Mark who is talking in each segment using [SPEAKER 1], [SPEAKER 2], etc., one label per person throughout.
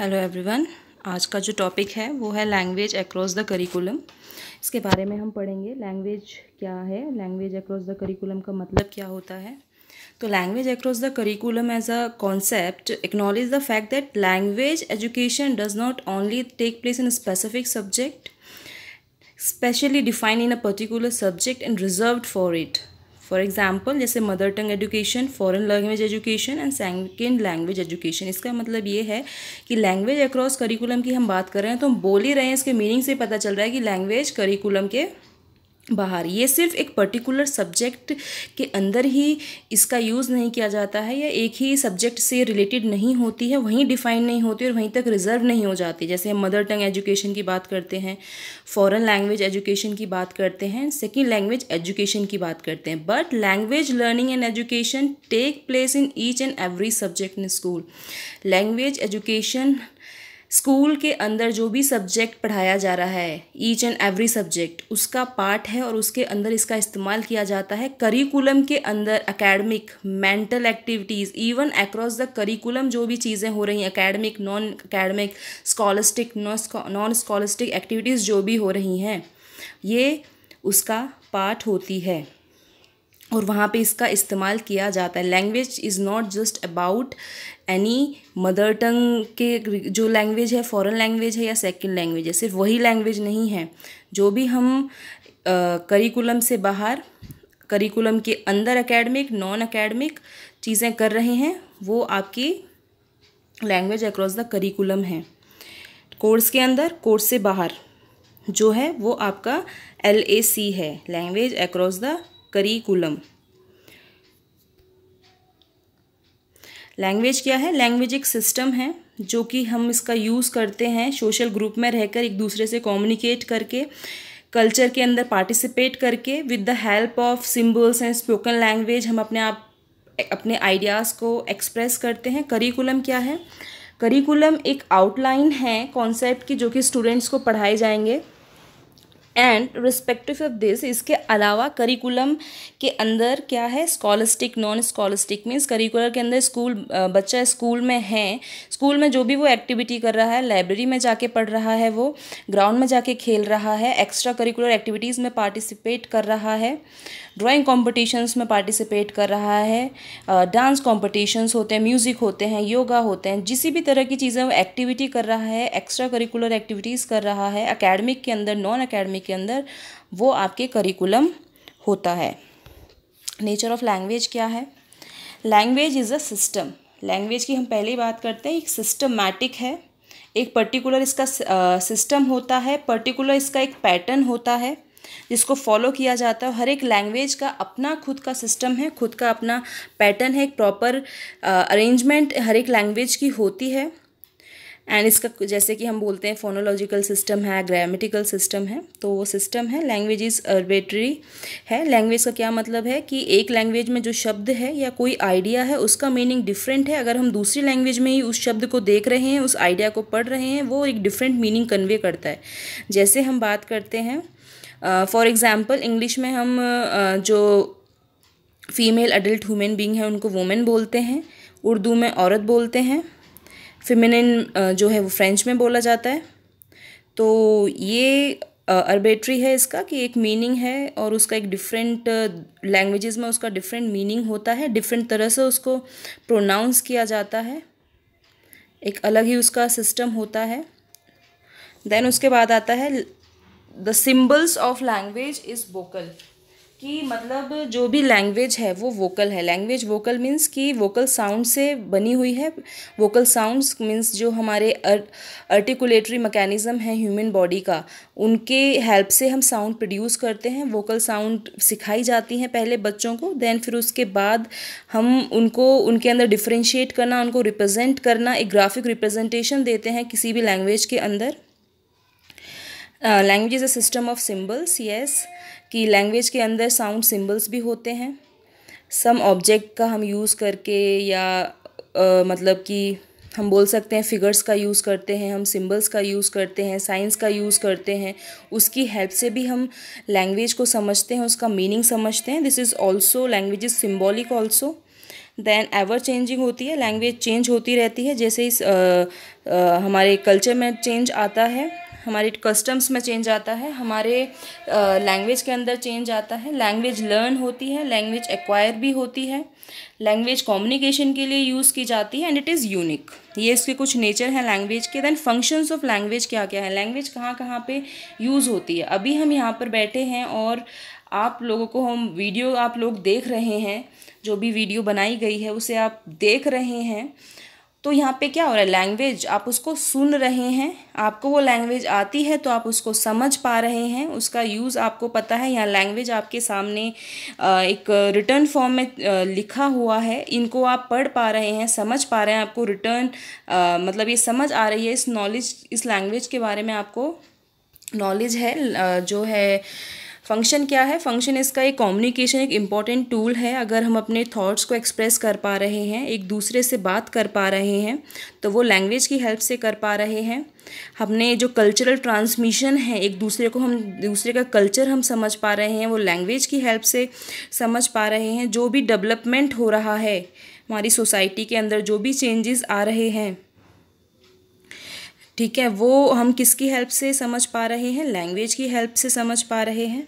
[SPEAKER 1] hello everyone आज का जो टॉपिक है वो है लैंग्वेज अक्रॉस द करिकुलम इसके बारे में हम पढ़ेंगे लैंग्वेज क्या है लैंग्वेज अक्रॉस द करिकुलम का मतलब क्या होता है तो language across the curriculum as a concept acknowledge the fact that language education does not only take place in specific subject specially defined in a particular subject and reserve for it for example जैसे mother tongue education foreign language education and second language education इसका मतलब ये है कि language across curriculum की हम बात कर रहे हैं तो हम बोल ही रहे हैं इसके मीनिंग से पता चल रहा है कि लैंग्वेज करिकुलम के बाहर ये सिर्फ एक पर्टिकुलर सब्जेक्ट के अंदर ही इसका यूज़ नहीं किया जाता है या एक ही सब्जेक्ट से रिलेटेड नहीं होती है वहीं डिफाइन नहीं होती और वहीं तक रिजर्व नहीं हो जाती जैसे हम मदर टंग एजुकेशन की बात करते हैं फॉरेन लैंग्वेज एजुकेशन की बात करते हैं सेकेंड लैंग्वेज एजुकेशन की बात करते हैं but language learning and education take place in each and every subject in school language education school के अंदर जो भी सब्जेक्ट पढ़ाया जा रहा है ईच एंड एवरी सब्जेक्ट उसका पार्ट है और उसके अंदर इसका इस्तेमाल किया जाता है करिकुलम के अंदर academic mental activities even across the curriculum जो भी चीज़ें हो रही हैं academic non academic scholastic non scholastic activities जो भी हो रही हैं ये उसका पार्ट होती है और वहाँ पे इसका इस्तेमाल किया जाता है language is not just about any mother tongue के जो लैंग्वेज है फॉरेन लैंग्वेज है या सेकंड लैंग्वेज है सिर्फ वही लैंग्वेज नहीं है जो भी हम करिकुलम से बाहर करिकुलम के अंदर एकेडमिक नॉन एकेडमिक चीज़ें कर रहे हैं वो आपकी लैंग्वेज अक्रॉस द करिकुलम है कोर्स के अंदर कोर्स से बाहर जो है वो आपका एल ए सी है language across the curriculum language क्या है लैंग्वेज एक सिस्टम है जो कि हम इसका यूज़ करते हैं सोशल ग्रुप में रहकर एक दूसरे से कम्युनिकेट करके कल्चर के अंदर पार्टिसिपेट करके with the help of symbols and spoken language हम अपने आप अपने आइडियाज़ को एक्सप्रेस करते हैं करिकुलम क्या है करिकुलम एक आउटलाइन है कॉन्सेप्ट की जो कि स्टूडेंट्स को पढ़ाए जाएंगे एंड रिस्पेक्टिव ऑफ दिस इसके अलावा करिकुलम के अंदर क्या है scholastic non scholastic means curricular के अंदर स्कूल बच्चा स्कूल में है स्कूल में जो भी वो एक्टिविटी कर रहा है लाइब्रेरी में जाके पढ़ रहा है वो ग्राउंड में जाके खेल रहा है एक्स्ट्रा करिकुलर एक्टिविटीज़ में पार्टिसिपेट कर रहा है ड्राइंग कॉम्पिटिशन्स में पार्टिसिपेट कर रहा है डांस uh, कॉम्पिटिशन्स होते हैं म्यूज़िक होते हैं योगा होते हैं जिस भी तरह की चीज़ें वो एक्टिविटी कर रहा है एक्स्ट्रा करिकुलर एक्टिविटीज़ कर रहा है अकेडमिक के अंदर नॉन अकेडमिक के अंदर वो आपके करिकुलम होता है नेचर ऑफ लैंग्वेज क्या है language is a system language की हम पहले ही बात करते हैं एक सिस्टमैटिक है एक पर्टिकुलर इसका सिस्टम होता है पर्टिकुलर इसका एक पैटर्न होता है जिसको फॉलो किया जाता है हर एक लैंग्वेज का अपना खुद का सिस्टम है खुद का अपना पैटर्न है एक प्रॉपर अरेंजमेंट हर एक लैंग्वेज की होती है एंड इसका जैसे कि हम बोलते हैं फोनोलॉजिकल सिस्टम है ग्रामेटिकल सिस्टम है तो वो सिस्टम है लैंग्वेज इज़ अर्बेटरी है लैंग्वेज का क्या मतलब है कि एक लैंग्वेज में जो शब्द है या कोई आइडिया है उसका मीनिंग डिफरेंट है अगर हम दूसरी लैंग्वेज में ही उस शब्द को देख रहे हैं उस आइडिया को पढ़ रहे हैं वो एक डिफरेंट मीनिंग कन्वे करता है जैसे हम बात करते हैं फॉर एग्ज़ाम्पल इंग्लिश में हम uh, जो फीमेल अडल्ट ह्यूमन बींग है उनको वुमेन बोलते हैं उर्दू में औरत बोलते हैं फिमिनिन uh, जो है वो फ्रेंच में बोला जाता है तो ये अर्बेट्री uh, है इसका कि एक मीनिंग है और उसका एक डिफरेंट लैंग्वेजेस uh, में उसका डिफरेंट मीनिंग होता है डिफरेंट तरह से उसको प्रोनाउंस किया जाता है एक अलग ही उसका सिस्टम होता है देन उसके बाद आता है the symbols of language is vocal कि मतलब जो भी लैंग्वेज है वो वोकल है लैंग्वेज वोकल मीन्स कि वोकल साउंड से बनी हुई है वोकल साउंड्स मीन्स जो हमारे आर्टिकुलेटरी मैकेनिज़्म है ह्यूमन बॉडी का उनके हेल्प से हम साउंड प्रोड्यूस करते हैं वोकल साउंड सिखाई जाती हैं पहले बच्चों को देन फिर उसके बाद हम उनको उनके अंदर डिफ्रेंशिएट करना उनको रिप्रेजेंट करना एक ग्राफिक रिप्रेजेंटेशन देते हैं किसी भी लैंग्वेज के अंदर language is a system of symbols yes कि लैंग्वेज के अंदर साउंड सिम्बल्स भी होते हैं सम ऑब्जेक्ट का हम यूज़ करके या uh, मतलब कि हम बोल सकते हैं फिगर्स का यूज़ करते हैं हम सिम्बल्स का यूज़ करते हैं साइंस का यूज़ करते हैं उसकी हेल्प से भी हम लैंग्वेज को समझते हैं उसका मीनिंग समझते हैं this is also language is symbolic also then ever changing होती है लैंग्वेज चेंज होती रहती है जैसे इस आ, आ, हमारे कल्चर में चेंज आता है हमारे कस्टम्स में चेंज आता है हमारे लैंग्वेज के अंदर चेंज आता है लैंग्वेज लर्न होती है लैंग्वेज एक्वायर भी होती है लैंग्वेज कम्युनिकेशन के लिए यूज़ की जाती है एंड इट इज़ यूनिक ये इसके कुछ नेचर हैं लैंग्वेज के दैन फंक्शंस ऑफ लैंग्वेज क्या क्या है लैंग्वेज कहाँ कहाँ पे यूज़ होती है अभी हम यहाँ पर बैठे हैं और आप लोगों को हम वीडियो आप लोग देख रहे हैं जो भी वीडियो बनाई गई है उसे आप देख रहे हैं तो यहाँ पे क्या हो रहा है लैंग्वेज आप उसको सुन रहे हैं आपको वो लैंग्वेज आती है तो आप उसको समझ पा रहे हैं उसका यूज़ आपको पता है यहाँ लैंग्वेज आपके सामने एक रिटर्न फॉर्म में लिखा हुआ है इनको आप पढ़ पा रहे हैं समझ पा रहे हैं आपको रिटर्न मतलब ये समझ आ रही है इस नॉलेज इस लैंग्वेज के बारे में आपको नॉलेज है जो है फंक्शन क्या है फंक्शन इसका एक कम्युनिकेशन एक इम्पॉर्टेंट टूल है अगर हम अपने थॉट्स को एक्सप्रेस कर पा रहे हैं एक दूसरे से बात कर पा रहे हैं तो वो लैंग्वेज की हेल्प से कर पा रहे हैं हमने जो कल्चरल ट्रांसमिशन है एक दूसरे को हम दूसरे का कल्चर हम समझ पा रहे हैं वो लैंग्वेज की हेल्प से समझ पा रहे हैं जो भी डेवलपमेंट हो रहा है हमारी सोसाइटी के अंदर जो भी चेंजेस आ रहे हैं ठीक है वो हम किसकी हेल्प से समझ पा रहे हैं लैंग्वेज की हेल्प से समझ पा रहे हैं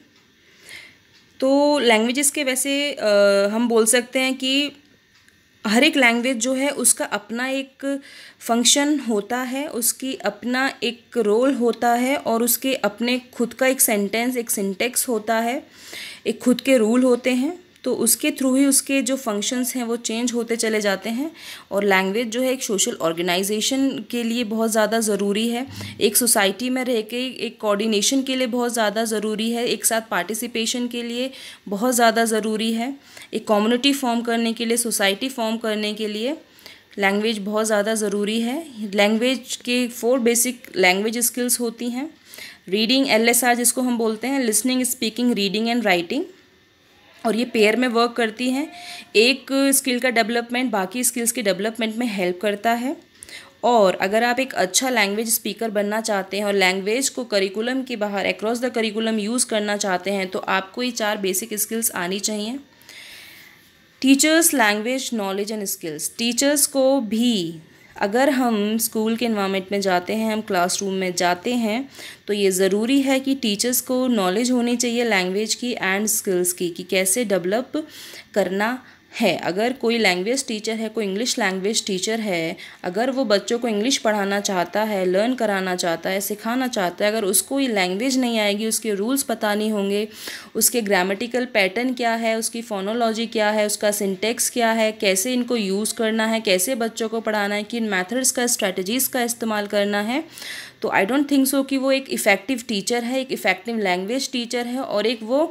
[SPEAKER 1] तो लैंग्वेजेस के वैसे आ, हम बोल सकते हैं कि हर एक लैंग्वेज जो है उसका अपना एक फंक्शन होता है उसकी अपना एक रोल होता है और उसके अपने खुद का एक सेंटेंस एक सिंटेक्स होता है एक खुद के रूल होते हैं तो उसके थ्रू ही उसके जो फंक्शंस हैं वो चेंज होते चले जाते हैं और लैंग्वेज जो है एक सोशल ऑर्गेनाइजेशन के लिए बहुत ज़्यादा ज़रूरी है एक सोसाइटी में रह के एक कोऑर्डिनेशन के लिए बहुत ज़्यादा ज़रूरी है एक साथ पार्टिसिपेशन के लिए बहुत ज़्यादा ज़रूरी है एक कम्युनिटी फॉर्म करने के लिए सोसाइटी फॉर्म करने के लिए लैंग्वेज बहुत ज़्यादा ज़रूरी है लैंग्वेज के फोर बेसिक लैंग्वेज स्किल्स होती हैं रीडिंग एल जिसको हम बोलते हैं listening speaking reading and writing और ये पेयर में वर्क करती हैं एक स्किल का डेवलपमेंट बाकी स्किल्स के डेवलपमेंट में हेल्प करता है और अगर आप एक अच्छा लैंग्वेज स्पीकर बनना चाहते हैं और लैंग्वेज को करिकुलम के बाहर एक्रॉस द करिकुलम यूज़ करना चाहते हैं तो आपको ये चार बेसिक स्किल्स आनी चाहिए teachers language knowledge and skills teachers को भी अगर हम स्कूल के इन्वामेंट में जाते हैं हम क्लासरूम में जाते हैं तो ये ज़रूरी है कि टीचर्स को नॉलेज होनी चाहिए लैंग्वेज की एंड स्किल्स की कि कैसे डेवलप करना है अगर कोई लैंग्वेज टीचर है कोई इंग्लिश लैंग्वेज टीचर है अगर वो बच्चों को इंग्लिश पढ़ाना चाहता है लर्न कराना चाहता है सिखाना चाहता है अगर उसको ये लैंग्वेज नहीं आएगी उसके रूल्स पता नहीं होंगे उसके ग्रामेटिकल पैटर्न क्या है उसकी फोनोलॉजी क्या है उसका सिंटेक्स क्या है कैसे इनको यूज़ करना है कैसे बच्चों को पढ़ाना है किन मैथड्स का स्ट्रैटेजीज़ का इस्तेमाल करना है तो आई डोंट थिंक सो कि वो एक इफ़ेक्टिव टीचर है एक इफ़ेक्टिव लैंग्वेज टीचर है और एक वो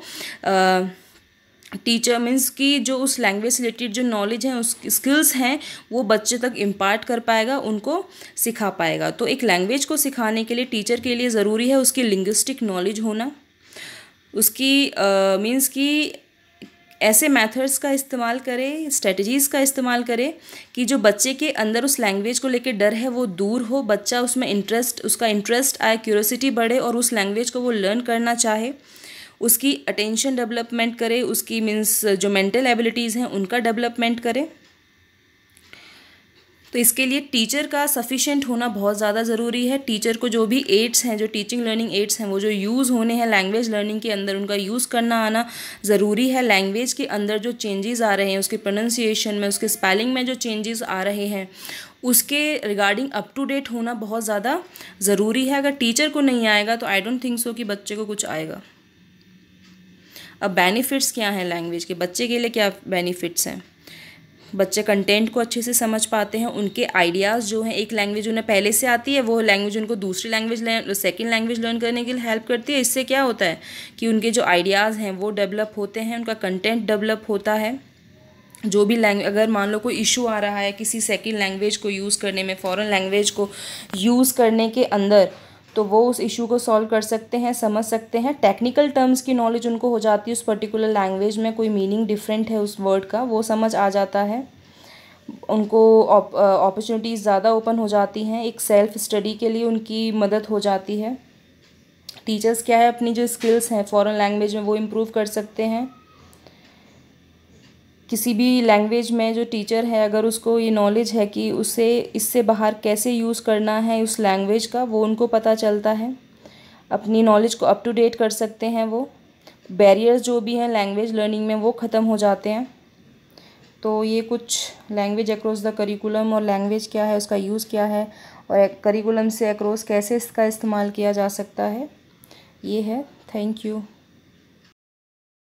[SPEAKER 1] आ, टीचर मीन्स की जो उस लैंग्वेज रिलेटेड जो नॉलेज है उस स्किल्स हैं वो बच्चे तक इम्पार्ट कर पाएगा उनको सिखा पाएगा तो एक लैंग्वेज को सिखाने के लिए टीचर के लिए ज़रूरी है उसकी लिंग्विस्टिक नॉलेज होना उसकी मीन्स uh, की ऐसे मेथड्स का इस्तेमाल करें स्ट्रेटजीज़ का इस्तेमाल करें कि जो बच्चे के अंदर उस लैंग्वेज को लेकर डर है वो दूर हो बच्चा उसमें इंटरेस्ट उसका इंटरेस्ट आए क्यूरोसिटी बढ़े और उस लैंग्वेज को वो लर्न करना चाहे उसकी अटेंशन डेवलपमेंट करे उसकी मीन्स uh, जो मेंटल एबिलिटीज़ हैं उनका डेवलपमेंट करे तो इसके लिए टीचर का सफिशेंट होना बहुत ज़्यादा ज़रूरी है टीचर को जो भी एड्स हैं जो टीचिंग लर्निंग एड्स हैं वो जो यूज़ होने हैं लैंग्वेज लर्निंग के अंदर उनका यूज़ करना आना ज़रूरी है लैंग्वेज के अंदर जो चेंजेस आ रहे हैं उसके प्रोनाउंसिएशन में उसके स्पेलिंग में जो चेंजेस आ रहे हैं उसके रिगार्डिंग अप टू डेट होना बहुत ज़्यादा ज़रूरी है अगर टीचर को नहीं आएगा तो आई डोंट थिंक सो कि बच्चे को कुछ आएगा अब बेनिफिट्स क्या हैं लैंग्वेज के बच्चे के लिए क्या बेनिफिट्स हैं बच्चे कंटेंट को अच्छे से समझ पाते हैं उनके आइडियाज़ जो हैं एक लैंग्वेज उन्हें पहले से आती है वो लैंग्वेज उनको दूसरी लैंग्वेज सेकेंड लैंग्वेज लर्न करने के लिए हेल्प करती है इससे क्या होता है कि उनके जो आइडियाज़ हैं वो डेवलप होते हैं उनका कंटेंट डेवलप होता है जो भी लैंग्वेज अगर मान लो कोई इशू आ रहा है किसी सेकेंड लैंग्वेज को यूज़ करने में फ़ॉरन लैंग्वेज को यूज़ करने के अंदर तो वो उस इशू को सॉल्व कर सकते हैं समझ सकते हैं टेक्निकल टर्म्स की नॉलेज उनको हो जाती है उस पर्टिकुलर लैंग्वेज में कोई मीनिंग डिफरेंट है उस वर्ड का वो समझ आ जाता है उनको अपॉर्चुनिटीज़ ज़्यादा ओपन हो जाती हैं एक सेल्फ स्टडी के लिए उनकी मदद हो जाती है टीचर्स क्या है अपनी जो स्किल्स हैं फॉरेन लैंग्वेज में वो इम्प्रूव कर सकते हैं किसी भी लैंग्वेज में जो टीचर है अगर उसको ये नॉलेज है कि उसे इससे बाहर कैसे यूज़ करना है उस लैंग्वेज का वो उनको पता चलता है अपनी नॉलेज को अप टू डेट कर सकते हैं वो बैरियर्स जो भी हैं लैंग्वेज लर्निंग में वो ख़त्म हो जाते हैं तो ये कुछ लैंग्वेज अक्रॉस द करिकुलम और लैंग्वेज क्या है उसका यूज़ क्या है और करिकुलम से अक्रॉस कैसे इसका इस्तेमाल किया जा सकता है ये है थैंक यू